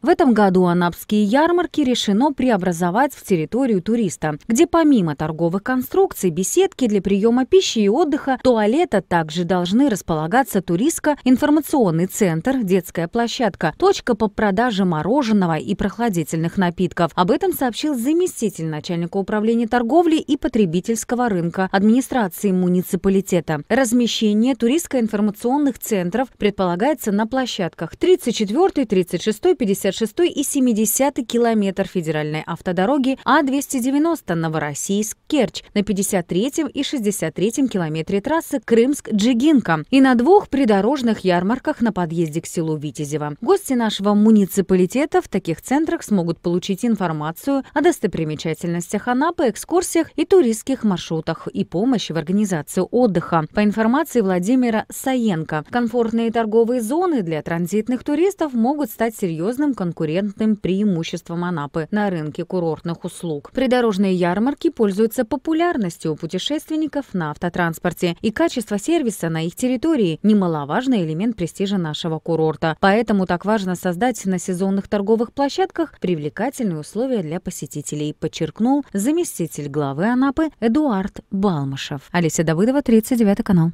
В этом году анапские ярмарки решено преобразовать в территорию туриста, где помимо торговых конструкций, беседки для приема пищи и отдыха, туалета также должны располагаться туристка, информационный центр, детская площадка, точка по продаже мороженого и прохладительных напитков. Об этом сообщил заместитель начальника управления торговли и потребительского рынка администрации муниципалитета. Размещение туристско-информационных центров предполагается на площадках 34, 36, 50 66 и 70 километр федеральной автодороги А-290 Новороссийск-Керчь на 53 и 63 километре трассы Крымск-Джигинка и на двух придорожных ярмарках на подъезде к селу Витязево. Гости нашего муниципалитета в таких центрах смогут получить информацию о достопримечательностях Анапы, экскурсиях и туристских маршрутах и помощи в организации отдыха. По информации Владимира Саенко, комфортные торговые зоны для транзитных туристов могут стать серьезным конкурентным преимуществом Анапы на рынке курортных услуг. Придорожные ярмарки пользуются популярностью у путешественников на автотранспорте, и качество сервиса на их территории – немаловажный элемент престижа нашего курорта. Поэтому так важно создать на сезонных торговых площадках привлекательные условия для посетителей, подчеркнул заместитель главы Анапы Эдуард Балмышев. Олеся Давыдова, 39 канал.